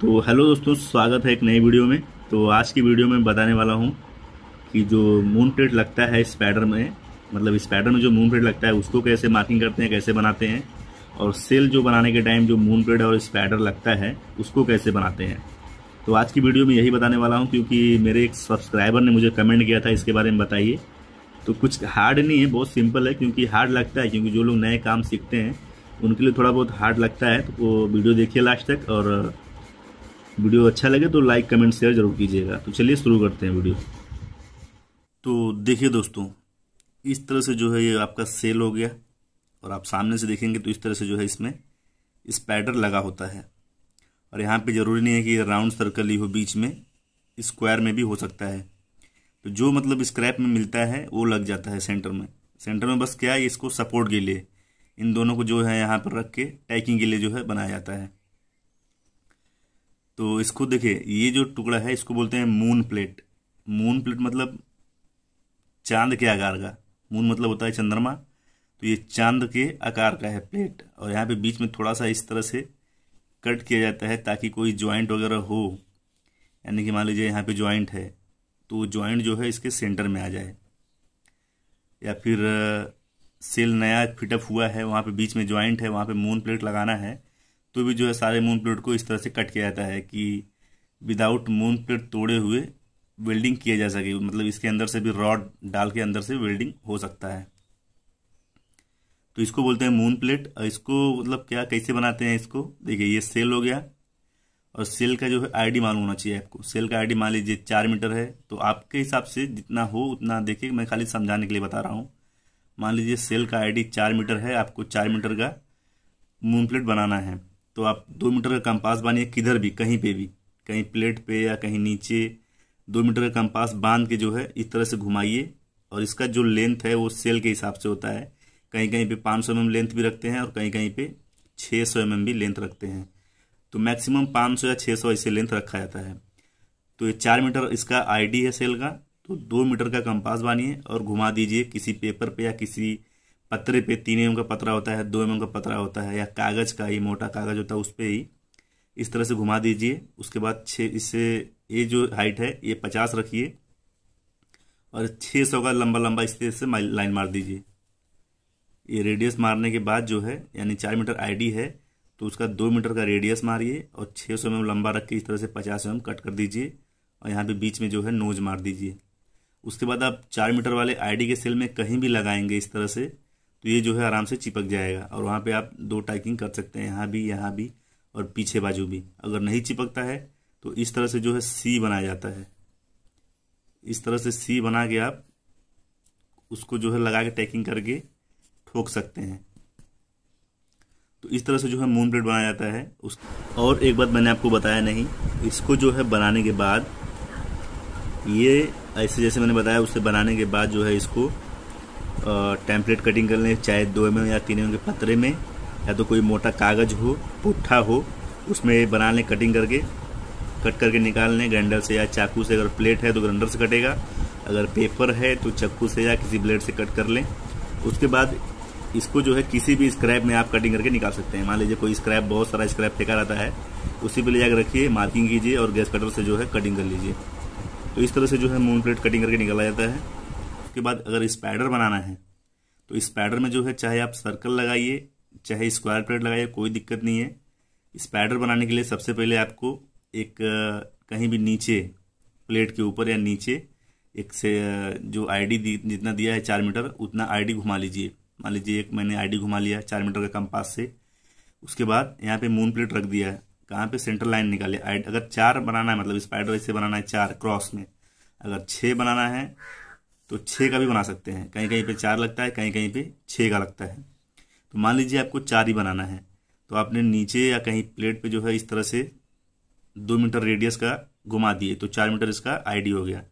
तो हेलो दोस्तों स्वागत है एक नई वीडियो में तो आज की वीडियो में बताने वाला हूँ कि जो मून प्लेट लगता है स्पैडर में मतलब स्पैडर में जो मून प्लेट लगता है उसको कैसे मार्किंग करते हैं कैसे बनाते हैं और सेल जो बनाने के टाइम जो मून प्लेट और स्पैडर लगता है उसको कैसे बनाते हैं तो आज की वीडियो में यही बताने वाला हूँ क्योंकि मेरे एक सब्सक्राइबर ने मुझे कमेंट किया था इसके बारे में बताइए तो कुछ हार्ड नहीं है बहुत सिंपल है क्योंकि हार्ड लगता है क्योंकि जो लोग नए काम सीखते हैं उनके लिए थोड़ा बहुत हार्ड लगता है तो वो वीडियो देखिए लास्ट तक और वीडियो अच्छा लगे तो लाइक कमेंट शेयर जरूर कीजिएगा तो चलिए शुरू करते हैं वीडियो तो देखिए दोस्तों इस तरह से जो है ये आपका सेल हो गया और आप सामने से देखेंगे तो इस तरह से जो है इसमें इस इस लगा होता है और यहाँ पे ज़रूरी नहीं है कि राउंड सर्कल ही हो बीच में स्क्वायर में भी हो सकता है तो जो मतलब स्क्रैप में मिलता है वो लग जाता है सेंटर में सेंटर में बस क्या है इसको सपोर्ट के लिए इन दोनों को जो है यहाँ पर रख के टैकिंग के लिए जो है बनाया जाता है तो इसको देखिए ये जो टुकड़ा है इसको बोलते हैं मून प्लेट मून प्लेट मतलब चांद के आकार का मून मतलब होता है चंद्रमा तो ये चांद के आकार का है प्लेट और यहाँ पे बीच में थोड़ा सा इस तरह से कट किया जाता है ताकि कोई ज्वाइंट वगैरह हो यानी कि मान लीजिए यहाँ पे ज्वाइंट है तो ज्वाइंट जो है इसके सेंटर में आ जाए या फिर सेल नया फिटअप हुआ है वहाँ पे बीच में ज्वाइंट है वहाँ पे मून प्लेट लगाना है तो भी जो है सारे मून प्लेट को इस तरह से कट किया जाता है कि विदाउट मून प्लेट तोड़े हुए वेल्डिंग किया जा सके मतलब इसके अंदर से भी रॉड डाल के अंदर से वेल्डिंग हो सकता है तो इसको बोलते हैं मून प्लेट और इसको मतलब क्या कैसे बनाते हैं इसको देखिए ये सेल हो गया और सेल का जो है आईडी मालूम होना चाहिए आपको सेल का आईडी मान लीजिए चार मीटर है तो आपके हिसाब से जितना हो उतना देखिए मैं खाली समझाने के लिए बता रहा हूँ मान लीजिए सेल का आईडी चार मीटर है आपको चार मीटर का मून प्लेट बनाना है तो आप दो मीटर का कंपास बांधिए किधर भी कहीं पे भी कहीं प्लेट पे या कहीं नीचे दो मीटर का कंपास बांध के जो है इस तरह से घुमाइए और इसका जो लेंथ है वो सेल के हिसाब से होता है कहीं कहीं पे पाँच सौ एम mm लेंथ भी रखते हैं और कहीं कहीं पे छः सौ एम mm भी लेंथ रखते हैं तो मैक्सिमम पाँच सौ या छः सौ ऐसे लेंथ रखा जाता है तो ये चार मीटर इसका आईडी है सेल का तो दो मीटर का कंपास बांधिए और घुमा दीजिए किसी पेपर पे या किसी पत्रे पे तीन एम का पतरा होता है दो एम का पतरा होता है या कागज़ का ही मोटा कागज़ होता है उस पर ही इस तरह से घुमा दीजिए उसके बाद छः इससे ये जो हाइट है ये पचास रखिए और छः सौ का लंबा लंबा इस तरह से लाइन मार दीजिए ये रेडियस मारने के बाद जो है यानी चार मीटर आईडी है तो उसका दो मीटर का रेडियस मारिए और छः सौ एम लंबा रख के इस तरह से पचास एम कट कर दीजिए और यहाँ पे बीच में जो है नोज मार दीजिए उसके बाद आप चार मीटर वाले आईडी के सेल में कहीं भी लगाएंगे इस तरह से तो ये जो है आराम से चिपक जाएगा और वहाँ पे आप दो टाइकिंग कर सकते हैं यहाँ भी यहाँ भी और पीछे बाजू भी अगर नहीं चिपकता है तो इस तरह से जो है सी बनाया जाता है इस तरह से सी बना के आप उसको जो है लगा के टैकिंग करके ठोक सकते हैं तो इस तरह से जो है मून प्लेट बनाया जाता है उस और एक बात मैंने आपको बताया नहीं इसको जो है बनाने के बाद ये ऐसे जैसे मैंने बताया उससे बनाने के बाद जो है इसको टेम्पलेट कटिंग कर लें चाहे दो एम या तीन एम के पत्रे में या तो कोई मोटा कागज़ हो पुट्ठा हो उसमें बना लें कटिंग करके कट करके निकाल लें ग्राइंडर से या चाकू से अगर प्लेट है तो ग्राइंडर से कटेगा अगर पेपर है तो चक्कू से या किसी ब्लेड से कट कर लें उसके बाद इसको जो है किसी भी स्क्रैप में आप कटिंग करके निकाल सकते हैं मान लीजिए कोई स्क्रैप बहुत सारा स्क्रैप फेंका रहता है उसी पर ले जाकर रखिए मार्किंग कीजिए और गैस कटर से जो है कटिंग कर लीजिए तो इस तरह से जो है मून प्लेट कटिंग करके निकाला जाता है उसके बाद अगर स्पाइडर बनाना है तो स्पाइडर में जो है चाहे आप सर्कल लगाइए चाहे स्क्वायर प्लेट लगाइए कोई दिक्कत नहीं है स्पाइडर बनाने के लिए सबसे पहले आपको एक कहीं भी नीचे प्लेट के ऊपर या नीचे एक से जो आईडी जितना दिया है चार मीटर उतना आईडी घुमा लीजिए मान लीजिए एक मैंने आईडी घुमा लिया चार मीटर का कंपास से उसके बाद यहाँ पे मून प्लेट रख दिया है कहाँ पे सेंटर लाइन निकाले अगर चार बनाना है मतलब स्पाइडर ऐसे बनाना है चार क्रॉस में अगर छः बनाना है तो छः का भी बना सकते हैं कहीं कहीं पे चार लगता है कहीं कहीं पे छः का लगता है तो मान लीजिए आपको चार ही बनाना है तो आपने नीचे या कहीं प्लेट पे जो है इस तरह से दो मीटर रेडियस का घुमा दिए तो चार मीटर इसका आईडी हो गया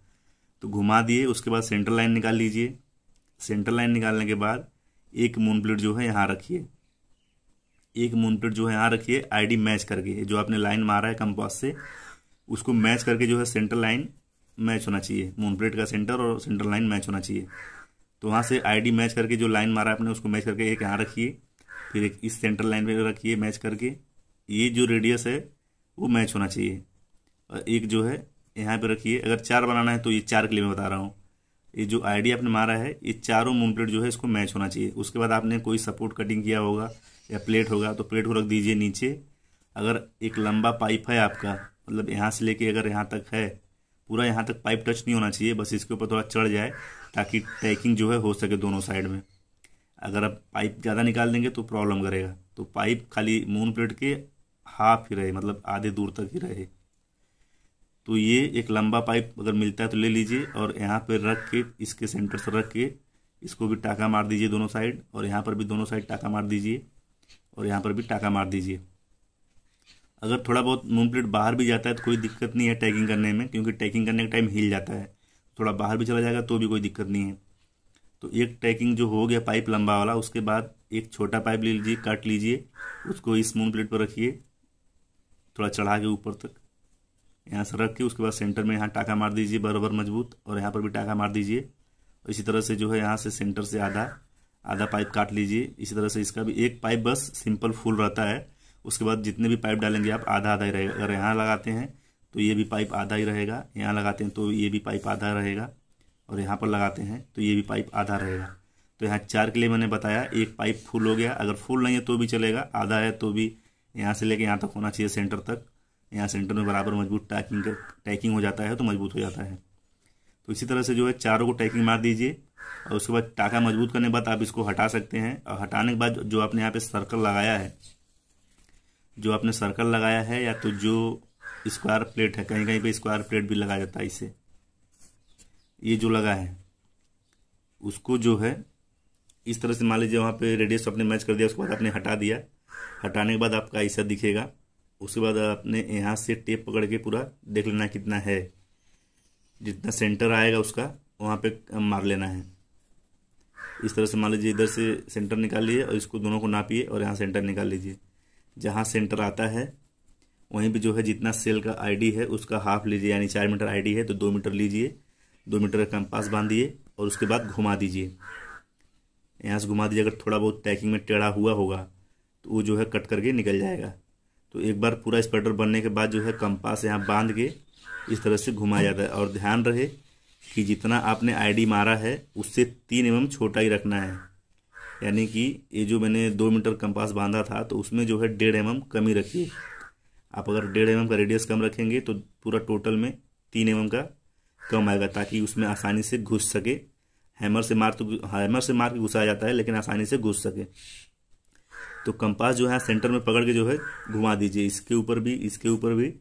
तो घुमा दिए उसके बाद सेंटर लाइन निकाल लीजिए सेंटर लाइन निकालने के बाद एक मून प्लेट जो है यहाँ रखिए एक मून प्लेट जो है यहाँ रखिए आईडी मैच करके जो आपने लाइन मारा है कंपास से उसको मैच करके जो है सेंटर लाइन मैच होना चाहिए मून प्लेट का सेंटर और सेंटर लाइन मैच होना चाहिए तो वहाँ से आईडी मैच करके जो लाइन मारा आपने उसको मैच करके एक यहाँ रखिए फिर एक इस सेंटर लाइन पर रखिए मैच करके ये जो रेडियस है वो मैच होना चाहिए और एक जो है यहाँ पे रखिए अगर चार बनाना है तो ये चार के लिए मैं बता रहा हूँ ये जो आईडी आपने मारा है ये चारों मून प्लेट जो है इसको मैच होना चाहिए उसके बाद आपने कोई सपोर्ट कटिंग किया होगा या प्लेट होगा तो प्लेट को रख दीजिए नीचे अगर एक लंबा पाइप है आपका मतलब यहाँ से लेके अगर यहाँ तक है पूरा यहाँ तक पाइप टच नहीं होना चाहिए बस इसके ऊपर थोड़ा चढ़ जाए ताकि टैकिंग जो है हो सके दोनों साइड में अगर आप पाइप ज़्यादा निकाल देंगे तो प्रॉब्लम करेगा तो पाइप खाली मून प्लेट के हाफ ही रहे मतलब आधे दूर तक ही रहे तो ये एक लंबा पाइप अगर मिलता है तो ले लीजिए और यहाँ पर रख के इसके सेंटर से रख के इसको भी टाका मार दीजिए दोनों साइड और यहाँ पर भी दोनों साइड टाका मार दीजिए और यहाँ पर भी टाका मार दीजिए अगर थोड़ा बहुत मूंग प्लेट बाहर भी जाता है तो कोई दिक्कत नहीं है टैगिंग करने में क्योंकि टैगिंग करने का टाइम हिल जाता है थोड़ा बाहर भी चला जाएगा तो भी कोई दिक्कत नहीं है तो एक टैकिंग जो हो गया पाइप लंबा वाला उसके बाद एक छोटा पाइप ले लीजिए काट लीजिए उसको इस मूंग प्लेट पर रखिए थोड़ा चढ़ा के ऊपर तक यहाँ से रख के उसके बाद सेंटर में यहाँ टाका मार दीजिए बराबर मजबूत और यहाँ पर भी टाका मार दीजिए इसी तरह से जो है यहाँ से सेंटर से आधा आधा पाइप काट लीजिए इसी तरह से इसका भी एक पाइप बस सिंपल फुल रहता है उसके बाद जितने भी पाइप डालेंगे आप आधा आधा ही रहेगा अगर यहाँ लगाते हैं तो ये भी पाइप आधा ही रहेगा यहाँ लगाते हैं तो ये भी पाइप आधा रहेगा और यहाँ पर लगाते हैं तो ये भी पाइप आधा रहेगा तो यहाँ चार के लिए मैंने बताया एक पाइप फुल हो गया अगर फुल नहीं है तो भी चलेगा आधा है तो भी यहाँ से लेकर यहाँ तक होना चाहिए सेंटर तक यहाँ सेंटर में बराबर मजबूत टैकिंग टैकिंग हो जाता है तो मजबूत हो जाता है तो इसी तरह से जो है चारों को टैकिंग मार दीजिए और उसके बाद टाका मजबूत करने के बाद आप इसको हटा सकते हैं और हटाने के बाद जो आपने यहाँ पे सर्कल लगाया है जो आपने सर्कल लगाया है या तो जो स्क्वायर प्लेट है कहीं कहीं पे स्क्वायर प्लेट भी लगाया जाता है इसे ये जो लगा है उसको जो है इस तरह से मान लीजिए वहाँ पे रेडियस आपने मैच कर दिया उसके बाद आपने हटा दिया हटाने के बाद आपका ऐसा दिखेगा उसके बाद आपने यहाँ से टेप पकड़ के पूरा देख लेना कितना है जितना सेंटर आएगा उसका वहाँ पे मार लेना है इस तरह से मान लीजिए इधर से सेंटर निकाल लीजिए और इसको दोनों को नापिए और यहाँ सेंटर निकाल लीजिए जहाँ सेंटर आता है वहीं पे जो है जितना सेल का आईडी है उसका हाफ लीजिए यानी चार मीटर आईडी है तो दो मीटर लीजिए दो मीटर का कंपास बांधिए और उसके बाद घुमा दीजिए यहाँ से घुमा दीजिए अगर थोड़ा बहुत पैकिंग में टेढ़ा हुआ होगा तो वो जो है कट करके निकल जाएगा तो एक बार पूरा स्पटर बनने के बाद जो है कंपास यहाँ बांध के इस तरह से घुमाया जाता है और ध्यान रहे कि जितना आपने आईडी मारा है उससे तीन एम छोटा ही रखना है यानी कि ये जो मैंने दो मीटर कंपास बांधा था तो उसमें जो है डेढ़ एम कमी रखिए आप अगर डेढ़ एम का रेडियस कम रखेंगे तो पूरा टोटल में तीन एम का कम आएगा ताकि उसमें आसानी से घुस सके हैमर से मार तो हैमर से मार के घुसाया जाता है लेकिन आसानी से घुस सके तो कंपास जो है सेंटर में पकड़ के जो है घुमा दीजिए इसके ऊपर भी इसके ऊपर भी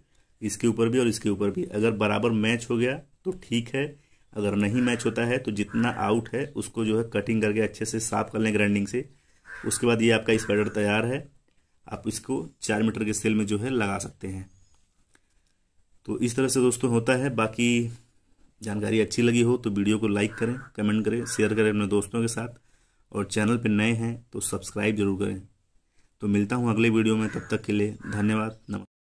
इसके ऊपर भी और इसके ऊपर भी अगर बराबर मैच हो गया तो ठीक है अगर नहीं मैच होता है तो जितना आउट है उसको जो है कटिंग करके अच्छे से साफ कर लें ग्राइंडिंग से उसके बाद ये आपका स्पाइडर तैयार है आप इसको चार मीटर के सेल में जो है लगा सकते हैं तो इस तरह से दोस्तों होता है बाकी जानकारी अच्छी लगी हो तो वीडियो को लाइक करें कमेंट करें शेयर करें अपने दोस्तों के साथ और चैनल पर नए हैं तो सब्सक्राइब जरूर करें तो मिलता हूँ अगले वीडियो में तब तक के लिए धन्यवाद नमस्कार